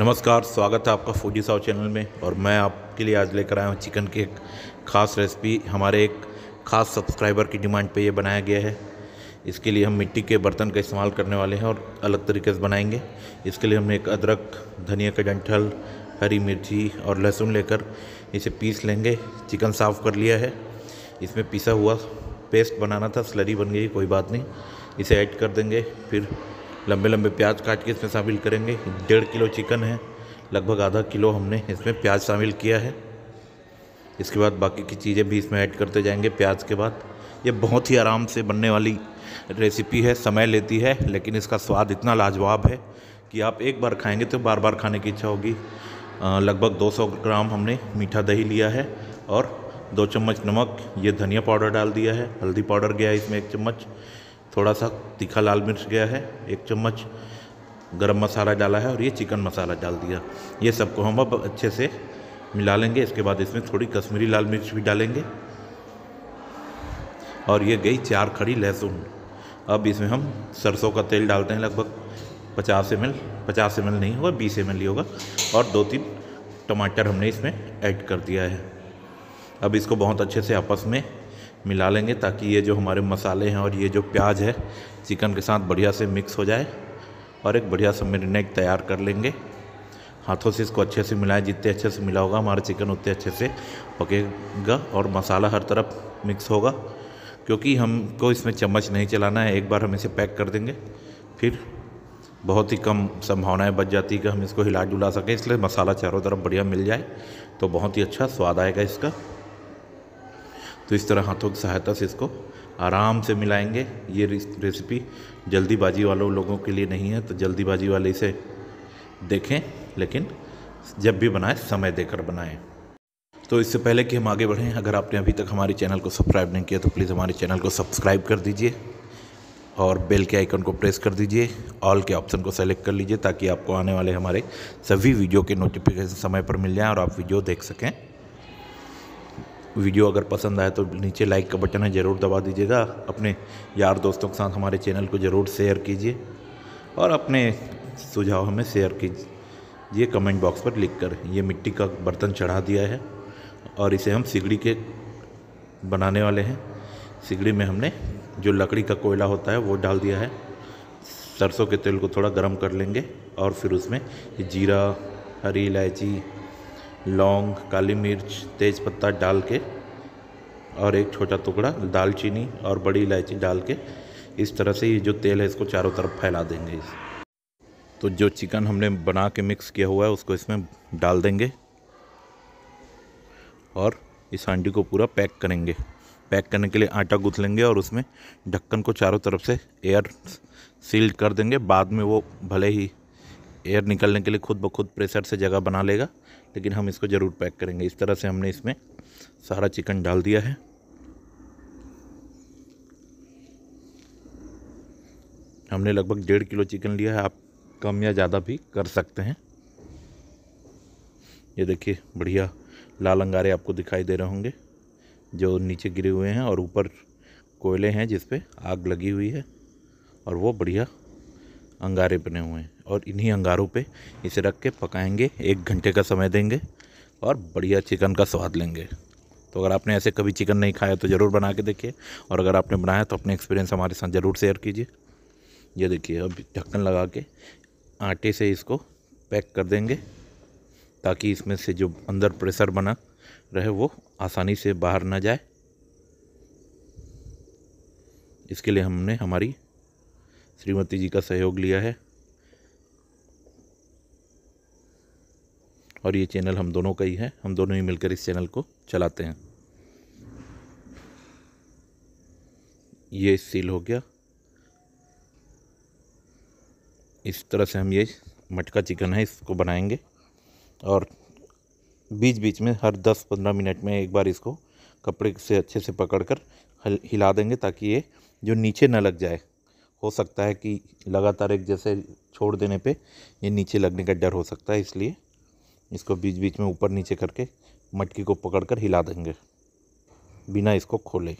नमस्कार स्वागत है आपका फूजी साहु चैनल में और मैं आपके लिए आज लेकर आया हूँ चिकन की एक ख़ास रेसिपी हमारे एक ख़ास सब्सक्राइबर की डिमांड पे ये बनाया गया है इसके लिए हम मिट्टी के बर्तन का इस्तेमाल करने वाले हैं और अलग तरीके से बनाएंगे इसके लिए हमने एक अदरक धनिया का डंठल हरी मिर्ची और लहसुन लेकर इसे पीस लेंगे चिकन साफ़ कर लिया है इसमें पिसा हुआ पेस्ट बनाना था स्लरी बन गई कोई बात नहीं इसे ऐड कर देंगे फिर लंबे लंबे प्याज काट के इसमें शामिल करेंगे डेढ़ किलो चिकन है लगभग आधा किलो हमने इसमें प्याज शामिल किया है इसके बाद बाकी की चीज़ें भी इसमें ऐड करते जाएंगे प्याज के बाद ये बहुत ही आराम से बनने वाली रेसिपी है समय लेती है लेकिन इसका स्वाद इतना लाजवाब है कि आप एक बार खाएंगे तो बार बार खाने की इच्छा होगी लगभग 200 ग्राम हमने मीठा दही लिया है और दो चम्मच नमक ये धनिया पाउडर डाल दिया है हल्दी पाउडर गया है इसमें एक चम्मच थोड़ा सा तीखा लाल मिर्च गया है एक चम्मच गरम मसाला डाला है और ये चिकन मसाला डाल दिया ये सबको हम अब अच्छे से मिला लेंगे इसके बाद इसमें थोड़ी कश्मीरी लाल मिर्च भी डालेंगे और ये गई चार खड़ी लहसुन अब इसमें हम सरसों का तेल डालते हैं लगभग पचास एम एल पचास एम एल नहीं होगा बीस एम एल ही होगा और दो तीन टमाटर हमने इसमें ऐड कर दिया है अब इसको बहुत अच्छे से आपस में मिला लेंगे ताकि ये जो हमारे मसाले हैं और ये जो प्याज है चिकन के साथ बढ़िया से मिक्स हो जाए और एक बढ़िया सा मैरिनेट तैयार कर लेंगे हाथों से इसको अच्छे से मिलाएं जितने अच्छे से मिला होगा हमारा चिकन उतने अच्छे से पकेगा और मसाला हर तरफ मिक्स होगा क्योंकि हमको इसमें चम्मच नहीं चलाना है एक बार हम इसे पैक कर देंगे फिर बहुत ही कम संभावनाएं बच जाती है कि हम इसको हिला डुला सकें इसलिए मसाला चारों तरफ बढ़िया मिल जाए तो बहुत ही अच्छा स्वाद आएगा इसका तो इस तरह हाथों की सहायता से इसको आराम से मिलाएंगे ये रेसिपी जल्दीबाजी वालों लोगों के लिए नहीं है तो जल्दीबाजी वाले इसे देखें लेकिन जब भी बनाएं समय देकर बनाएं तो इससे पहले कि हम आगे बढ़ें अगर आपने अभी तक हमारे चैनल को सब्सक्राइब नहीं किया तो प्लीज़ हमारे चैनल को सब्सक्राइब कर दीजिए और बेल के आइकन को प्रेस कर दीजिए ऑल के ऑप्शन को सेलेक्ट कर लीजिए ताकि आपको आने वाले हमारे सभी वीडियो के नोटिफिकेशन समय पर मिल जाएं और आप वीडियो देख सकें वीडियो अगर पसंद आए तो नीचे लाइक का बटन है ज़रूर दबा दीजिएगा अपने यार दोस्तों के साथ हमारे चैनल को ज़रूर शेयर कीजिए और अपने सुझाव हमें शेयर कीजिए कमेंट बॉक्स पर लिख कर ये मिट्टी का बर्तन चढ़ा दिया है और इसे हम सिगड़ी के बनाने वाले हैं सिगड़ी में हमने जो लकड़ी का कोयला होता है वो डाल दिया है सरसों के तेल को थोड़ा गर्म कर लेंगे और फिर उसमें जीरा हरी इलायची लौंग काली मिर्च तेज़ पत्ता डाल के और एक छोटा टुकड़ा दालचीनी और बड़ी इलायची डाल के इस तरह से ये जो तेल है इसको चारों तरफ फैला देंगे इस तो जो चिकन हमने बना के मिक्स किया हुआ है उसको इसमें डाल देंगे और इस हांडी को पूरा पैक करेंगे पैक करने के लिए आटा गूँथ लेंगे और उसमें ढक्कन को चारों तरफ से एयर सील्ड कर देंगे बाद में वो भले ही एयर निकलने के लिए खुद ब खुद प्रेशर से जगह बना लेगा लेकिन हम इसको ज़रूर पैक करेंगे इस तरह से हमने इसमें सारा चिकन डाल दिया है हमने लगभग डेढ़ किलो चिकन लिया है आप कम या ज़्यादा भी कर सकते हैं ये देखिए बढ़िया लाल अंगारे आपको दिखाई दे रहे होंगे जो नीचे गिरे हुए हैं और ऊपर कोयले हैं जिसपे आग लगी हुई है और वो बढ़िया अंगारे बने हुए हैं और इन्हीं अंगारों पे इसे रख के पकाएंगे एक घंटे का समय देंगे और बढ़िया चिकन का स्वाद लेंगे तो अगर आपने ऐसे कभी चिकन नहीं खाया तो ज़रूर बना के देखिए और अगर आपने बनाया तो अपने एक्सपीरियंस हमारे साथ ज़रूर शेयर कीजिए ये देखिए अब ढक्कन लगा के आटे से इसको पैक कर देंगे ताकि इसमें से जो अंदर प्रेशर बना रहे वो आसानी से बाहर ना जाए इसके लिए हमने हमारी श्रीमती जी का सहयोग लिया है और ये चैनल हम दोनों का ही है हम दोनों ही मिलकर इस चैनल को चलाते हैं ये सील हो गया इस तरह से हम ये मटका चिकन है इसको बनाएंगे और बीच बीच में हर 10-15 मिनट में एक बार इसको कपड़े से अच्छे से पकड़कर हिला देंगे ताकि ये जो नीचे ना लग जाए हो सकता है कि लगातार एक जैसे छोड़ देने पे ये नीचे लगने का डर हो सकता है इसलिए इसको बीच बीच में ऊपर नीचे करके मटकी को पकड़कर हिला देंगे बिना इसको खोले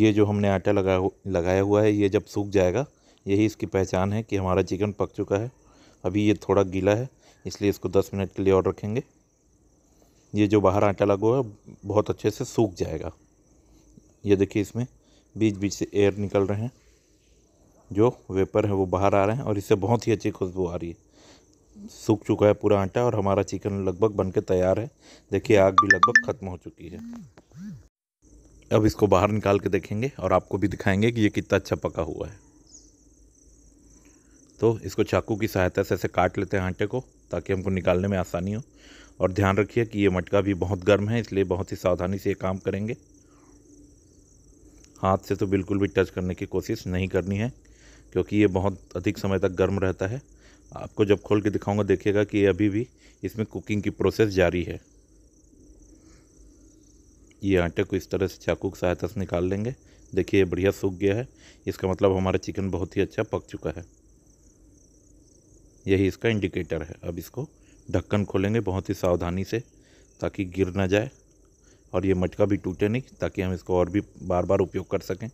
ये जो हमने आटा लगा लगाया हुआ है ये जब सूख जाएगा यही इसकी पहचान है कि हमारा चिकन पक चुका है अभी ये थोड़ा गीला है इसलिए इसको दस मिनट के लिए और रखेंगे ये जो बाहर आटा लगा हुआ है बहुत अच्छे से सूख जाएगा ये देखिए इसमें बीच बीच से एयर निकल रहे हैं जो वेपर है वो बाहर आ रहे हैं और इससे बहुत ही अच्छी खुशबू आ रही है सूख चुका है पूरा आटा और हमारा चिकन लगभग बन के तैयार है देखिए आग भी लगभग ख़त्म हो चुकी है अब इसको बाहर निकाल के देखेंगे और आपको भी दिखाएंगे कि ये कितना अच्छा पका हुआ है तो इसको चाकू की सहायता से ऐसे काट लेते हैं आटे को ताकि हमको निकालने में आसानी हो और ध्यान रखिए कि ये मटका भी बहुत गर्म है इसलिए बहुत ही सावधानी से ये काम करेंगे हाथ से तो बिल्कुल भी टच करने की कोशिश नहीं करनी है क्योंकि ये बहुत अधिक समय तक गर्म रहता है आपको जब खोल के दिखाऊंगा देखिएगा कि अभी भी इसमें कुकिंग की प्रोसेस जारी है ये आटे को इस तरह से चाकू की सहायता से निकाल लेंगे देखिए बढ़िया सूख गया है इसका मतलब हमारा चिकन बहुत ही अच्छा पक चुका है यही इसका इंडिकेटर है अब इसको ढक्कन खोलेंगे बहुत ही सावधानी से ताकि गिर ना जाए और ये मटका भी टूटे नहीं ताकि हम इसको और भी बार बार उपयोग कर सकें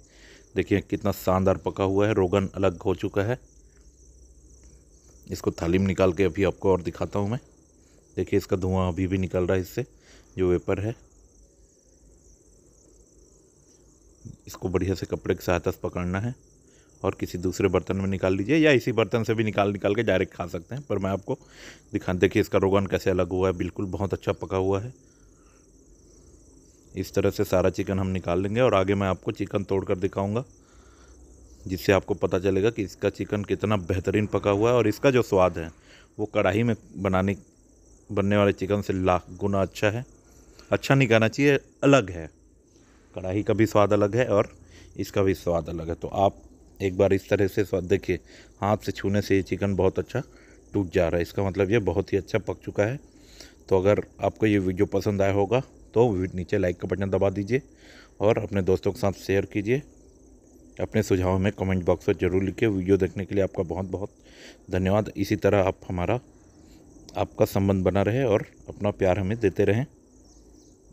देखिए कितना शानदार पका हुआ है रोगन अलग हो चुका है इसको थाली में निकाल के अभी आपको और दिखाता हूँ मैं देखिए इसका धुआं अभी भी निकल रहा है इससे जो वेपर है इसको बढ़िया से कपड़े की सहायता से पकड़ना है और किसी दूसरे बर्तन में निकाल लीजिए या इसी बर्तन से भी निकाल निकाल के डायरेक्ट खा सकते हैं पर मैं आपको दिखा देखिए इसका रोगन कैसे अलग हुआ है बिल्कुल बहुत अच्छा पका हुआ है इस तरह से सारा चिकन हम निकाल लेंगे और आगे मैं आपको चिकन तोड़ कर दिखाऊँगा जिससे आपको पता चलेगा कि इसका चिकन कितना बेहतरीन पका हुआ है और इसका जो स्वाद है वो कढ़ाई में बनाने बनने वाले चिकन से लाख गुना अच्छा है अच्छा नहीं कहना चाहिए अलग है कढ़ाई का भी स्वाद अलग है और इसका भी स्वाद अलग है तो आप एक बार इस तरह से स्वाद देखिए हाथ से छूने से ये चिकन बहुत अच्छा टूट जा रहा है इसका मतलब ये बहुत ही अच्छा पक चुका है तो अगर आपको ये वीडियो पसंद आया होगा तो नीचे लाइक का बटन दबा दीजिए और अपने दोस्तों के साथ शेयर कीजिए अपने सुझाव में कमेंट बॉक्स पर ज़रूर लिखे वीडियो देखने के लिए आपका बहुत बहुत धन्यवाद इसी तरह आप हमारा आपका संबंध बना रहे और अपना प्यार हमें देते रहें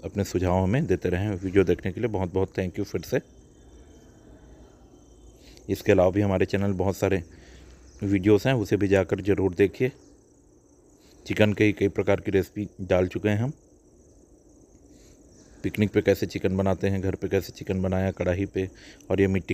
अपने सुझाव हमें देते रहें वीडियो देखने के लिए बहुत बहुत थैंक यू फिर से इसके अलावा भी हमारे चैनल बहुत सारे वीडियोस हैं उसे भी जाकर ज़रूर देखिए चिकन के ही कई प्रकार की रेसिपी डाल चुके हैं हम पिकनिक पे कैसे चिकन बनाते हैं घर पे कैसे चिकन बनाया कढ़ाई पे और ये मिट्टी